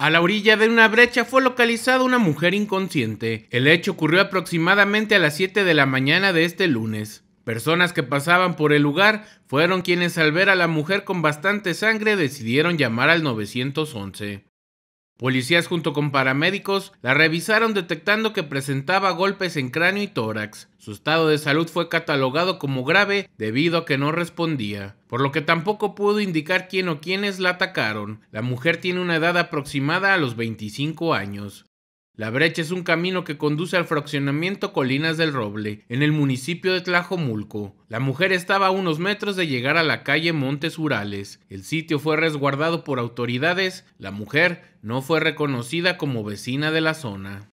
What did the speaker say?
A la orilla de una brecha fue localizada una mujer inconsciente. El hecho ocurrió aproximadamente a las 7 de la mañana de este lunes. Personas que pasaban por el lugar fueron quienes al ver a la mujer con bastante sangre decidieron llamar al 911. Policías junto con paramédicos la revisaron detectando que presentaba golpes en cráneo y tórax. Su estado de salud fue catalogado como grave debido a que no respondía, por lo que tampoco pudo indicar quién o quiénes la atacaron. La mujer tiene una edad aproximada a los 25 años. La brecha es un camino que conduce al fraccionamiento Colinas del Roble, en el municipio de Tlajomulco. La mujer estaba a unos metros de llegar a la calle Montes Urales. El sitio fue resguardado por autoridades. La mujer no fue reconocida como vecina de la zona.